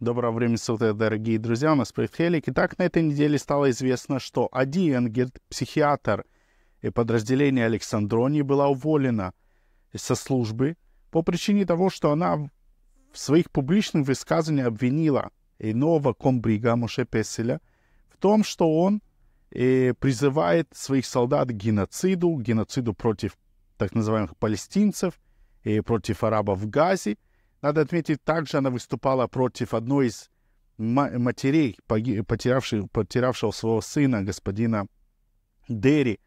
Доброго времени суток, дорогие друзья, у нас Притхелик. Итак, на этой неделе стало известно, что Ади Энгельд, психиатр и подразделение Александрони, была уволена со службы по причине того, что она в своих публичных высказываниях обвинила иного комбрига Моше Песеля в том, что он э, призывает своих солдат к геноциду, к геноциду против так называемых палестинцев и против арабов в Газе – надо отметить, также она выступала против одной из матерей, потерявших, потерявшего своего сына, господина Дерри,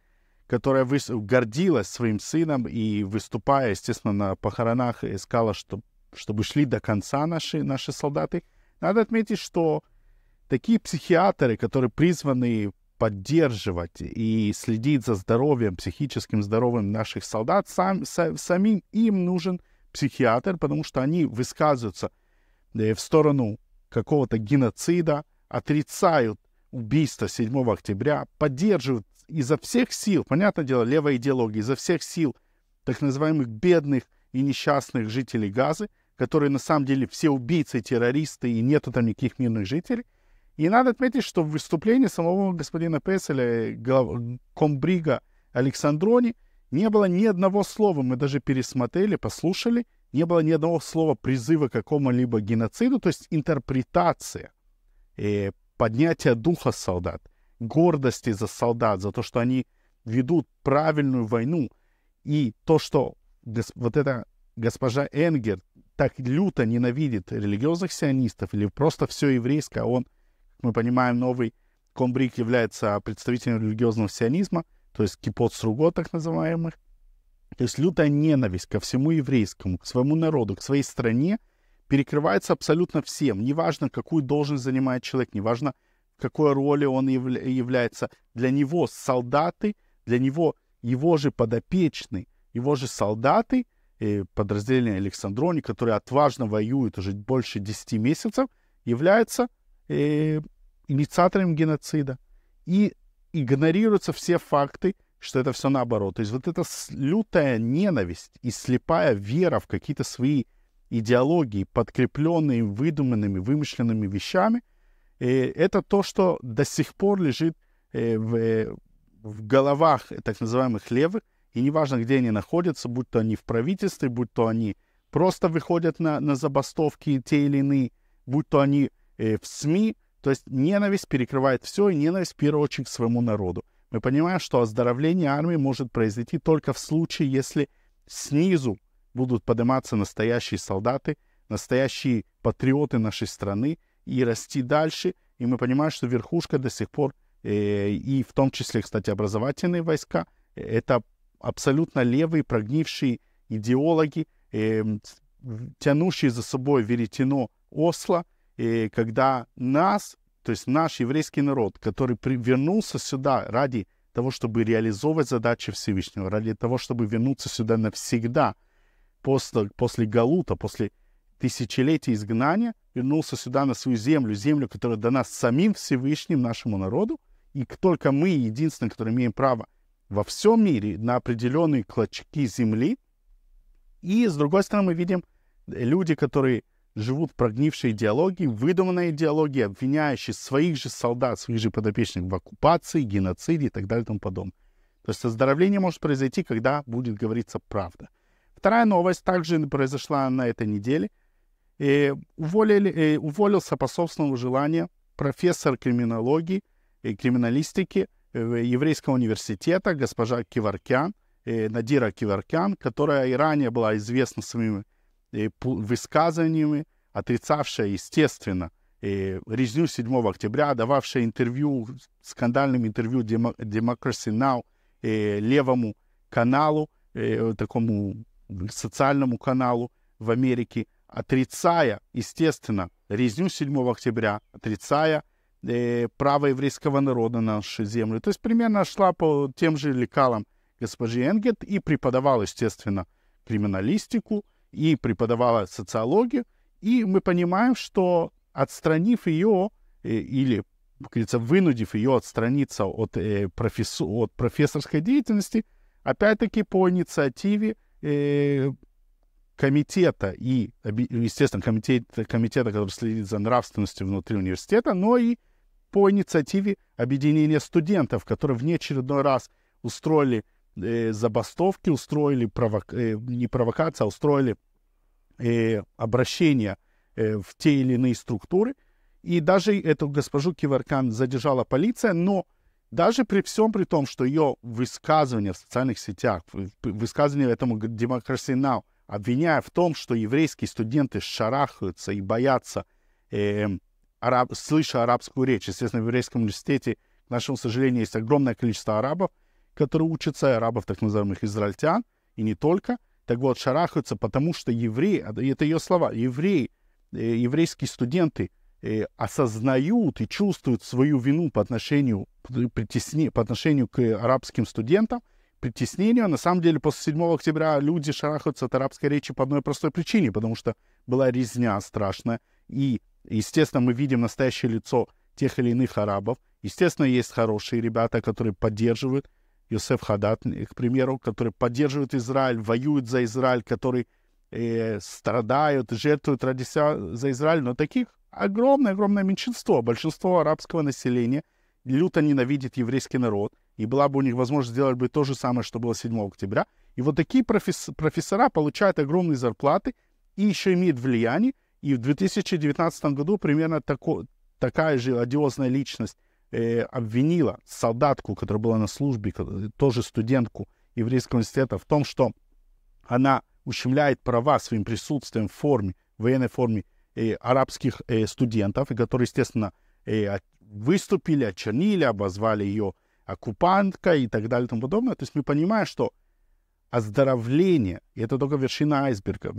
которая выс... гордилась своим сыном и, выступая, естественно, на похоронах, искала, что... чтобы шли до конца наши, наши солдаты. Надо отметить, что такие психиатры, которые призваны поддерживать и следить за здоровьем, психическим здоровьем наших солдат, сам, са, самим им нужен психиатр, потому что они высказываются в сторону какого-то геноцида, отрицают убийство 7 октября, поддерживают изо всех сил, понятное дело, левая идеология, изо всех сил так называемых бедных и несчастных жителей Газы, которые на самом деле все убийцы и террористы, и нет там никаких мирных жителей. И надо отметить, что в выступлении самого господина Песеля, комбрига Александрони – не было ни одного слова, мы даже пересмотрели, послушали, не было ни одного слова призыва к какому-либо геноциду, то есть интерпретация, э, поднятие духа солдат, гордости за солдат, за то, что они ведут правильную войну, и то, что вот эта госпожа Энгер так люто ненавидит религиозных сионистов или просто все еврейское, а он, как мы понимаем, новый Комбрик является представителем религиозного сионизма – то есть кипот сруго, так называемых. То есть лютая ненависть ко всему еврейскому, к своему народу, к своей стране перекрывается абсолютно всем. Неважно, какую должность занимает человек, неважно, какой роли он явля- является. Для него солдаты, для него его же подопечные, его же солдаты, э, подразделение Александрони, которые отважно воюют уже больше 10 месяцев, являются э, инициатором геноцида. И игнорируются все факты, что это все наоборот. То есть вот эта лютая ненависть и слепая вера в какие-то свои идеологии, подкрепленные выдуманными, вымышленными вещами, э, это то, что до сих пор лежит э, в, э, в головах так называемых левых, и неважно, где они находятся, будь то они в правительстве, будь то они просто выходят на, на забастовки те или иные, будь то они в СМИ, то есть ненависть перекрывает все, и ненависть в первую очередь к своему народу. Мы понимаем, что оздоровление армии может произойти только в случае, если снизу будут подниматься настоящие солдаты, настоящие патриоты нашей страны и расти дальше. И мы понимаем, что верхушка до сих пор, э, и в том числе, кстати, образовательные войска, это абсолютно левые, прогнившие идеологи, э, тянущие за собой веретено Осло – и э, когда нас, то есть наш еврейский народ, который вернулся сюда ради того, чтобы реализовывать задачи Всевышнего, ради того, чтобы вернуться сюда навсегда, после, после Галута, после тысячелетия изгнания, вернулся сюда на свою землю, землю, которая дана самим Всевышним нашему народу, и только мы, единственные, которые имеем право во всем мире на определенные клочки земли. И, с другой стороны, мы видим э, люди, которые живут прогнившие идеологии, выдуманные идеологии, обвиняющие своих же солдат, своих же подопечных в оккупации, геноциде и так далее и тому подобное. То есть оздоровление может произойти, когда будет говориться правда. Вторая новость также произошла на этой неделе. И э, уволили, и э, уволился по собственному желанию профессор криминологии и э, криминалистики Еврейского университета госпожа Киваркян, Надира Киваркян, которая и ранее была известна своими высказаниями, отрицавшая, естественно, резню 7 октября, дававшая интервью, скандальным интервью Democracy Now! левому каналу, такому социальному каналу в Америке, отрицая, естественно, резню 7 октября, отрицая э, право еврейского народа на нашу землю. То есть примерно шла по тем же лекалам госпожи Энгет и преподавала, естественно, криминалистику – и преподавала социологию, и мы понимаем, что отстранив ее э, или, как говорится, вынудив ее отстраниться от, э, профессу, от профессорской деятельности, опять-таки по инициативе э, комитета и, естественно, комитета, комитета, который следит за нравственностью внутри университета, но и по инициативе объединения студентов, которые в неочередной раз устроили э, забастовки, устроили провок... э, не провокация, а устроили э, обращение э, в те или иные структуры. И даже эту госпожу Киваркан задержала полиция, но даже при всем при том, что ее высказывания в социальных сетях, высказывания этому Democracy Now, обвиняя в том, что еврейские студенты шарахаются и боятся, э, араб, слыша арабскую речь. Естественно, в еврейском университете, к нашему сожалению, есть огромное количество арабов, которые учатся, арабов так называемых израильтян, и не только. Так вот, шарахаются, потому что евреи, а, это ее слова, евреи, э, еврейские студенты э, осознают и чувствуют свою вину по отношению, притесни, по отношению к арабским студентам, притеснению. А на самом деле, после 7 октября люди шарахаются от арабской речи по одной простой причине, потому что была резня страшная, и, естественно, мы видим настоящее лицо тех или иных арабов. Естественно, есть хорошие ребята, которые поддерживают, Йосеф Хадат, э, к примеру, который поддерживает Израиль, воюет за Израиль, который э, страдают, жертвуют ради себя за Израиль, но таких огромное-огромное меньшинство. Большинство арабского населения люто ненавидит еврейский народ, и была бы у них возможность сделать бы то же самое, что было 7 октября. И вот такие профес- профессора получают огромные зарплаты и еще имеют влияние. И в 2019 году примерно тако- такая же одиозная личность э, обвинила солдатку, которая была на службе, э, тоже студентку еврейского университета, в том, что она ущемляет права своим присутствием в форме, в военной форме э, арабских э, студентов, которые, естественно, э, выступили, очернили, обозвали ее оккупанткой и так далее и тому подобное. То есть мы понимаем, что оздоровление, и это только вершина айсберга.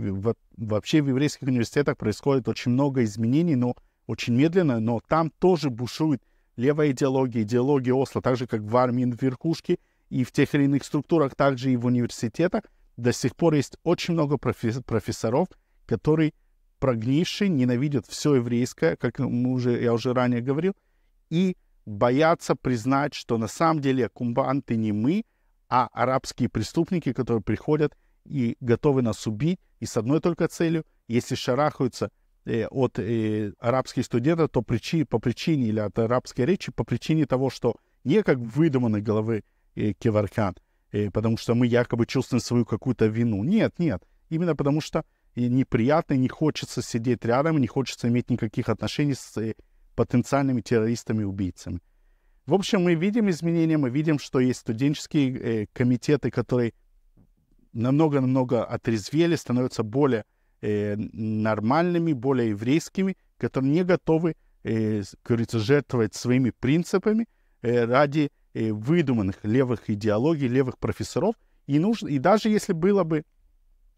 Вообще в еврейских университетах происходит очень много изменений, но очень медленно, но там тоже бушует левая идеология, идеология Осло, так же как в армии на верхушке и в тех или иных структурах, также и в университетах, до сих пор есть очень много профессоров, которые прогнившие, ненавидят все еврейское, как мы уже, я уже ранее говорил, и боятся признать, что на самом деле кумбанты не мы, а арабские преступники, которые приходят и готовы нас убить, и с одной только целью, если шарахаются – Э, от э, арабских студентов то причи, по причине, или от арабской речи, по причине того, что не как выдуманной головы э, Кеваркан, потому что мы якобы чувствуем свою какую-то вину. Нет, нет. Именно потому что неприятно, не хочется сидеть рядом, не хочется иметь никаких отношений с потенциальными террористами убийцами. В общем, мы видим изменения, мы видим, что есть студенческие комитеты, которые намного-намного отрезвели, становятся более э, нормальными, более еврейскими, которые не готовы, э, говорится, жертвовать своими принципами э, ради э, выдуманных левых идеологий, левых профессоров. И, нужно, и даже если было бы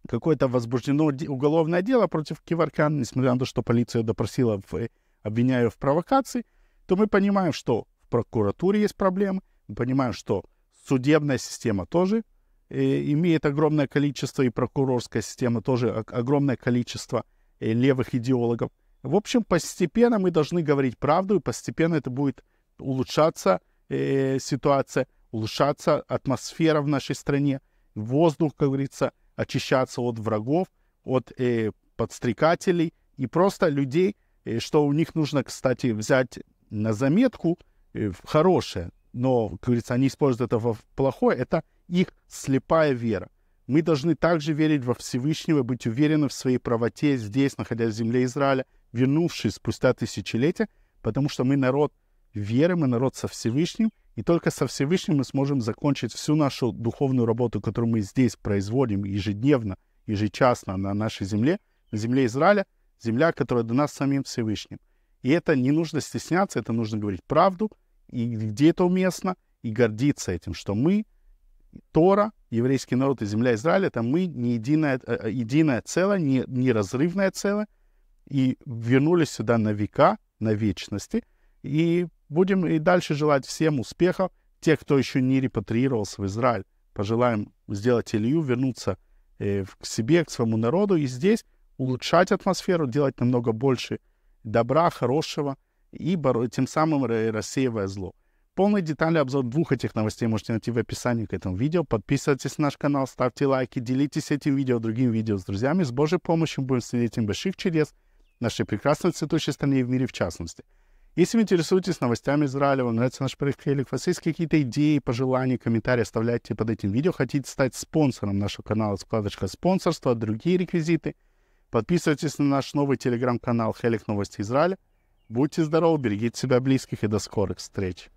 какое-то возбуждено уголовное дело против Киваркан, несмотря на то, что полиция допросила, в, э, обвиняя в провокации, то мы понимаем, что в прокуратуре есть проблемы, мы понимаем, что судебная система тоже Э, имеет огромное количество, и прокурорская система тоже огромное количество э, левых идеологов. В общем, постепенно мы должны говорить правду, и постепенно это будет улучшаться э, ситуация, улучшаться атмосфера в нашей стране, воздух, как говорится, очищаться от врагов, от э, подстрекателей и просто людей, э, что у них нужно, кстати, взять на заметку э, хорошее, но, как говорится, они используют это в плохое, это их слепая вера. Мы должны также верить во Всевышнего и быть уверены в своей правоте здесь, находясь в земле Израиля, вернувшись спустя тысячелетия, потому что мы народ веры, мы народ со Всевышним, и только со Всевышним мы сможем закончить всю нашу духовную работу, которую мы здесь производим ежедневно, ежечасно на нашей земле, на земле Израиля, земля, которая дана самим Всевышним. И это не нужно стесняться, это нужно говорить правду, и где это уместно, и гордиться этим, что мы Тора, еврейский народ и земля Израиля, это мы не единое, э, э, единое целое, не, неразрывное целое, и вернулись сюда на века, на вечности, и будем и дальше желать всем успехов. тех, кто еще не репатриировался в Израиль, пожелаем сделать Илью, вернуться э, к себе, к своему народу, и здесь улучшать атмосферу, делать намного больше добра, хорошего, и боро- тем самым э, рассеивая зло. Полный детальный обзор двух этих новостей можете найти в описании к этому видео. Подписывайтесь на наш канал, ставьте лайки, делитесь этим видео другим видео с друзьями. С Божьей помощью будем следить им больших чудес нашей прекрасной цветущей стране и в мире в частности. Если вы интересуетесь новостями Израиля, вам нравится наш проект или у вас есть какие-то идеи, пожелания, комментарии, оставляйте под этим видео. Хотите стать спонсором нашего канала, складочка спонсорства, другие реквизиты. Подписывайтесь на наш новый телеграм-канал Хелик Новости Израиля. Будьте здоровы, берегите себя близких и до скорых встреч.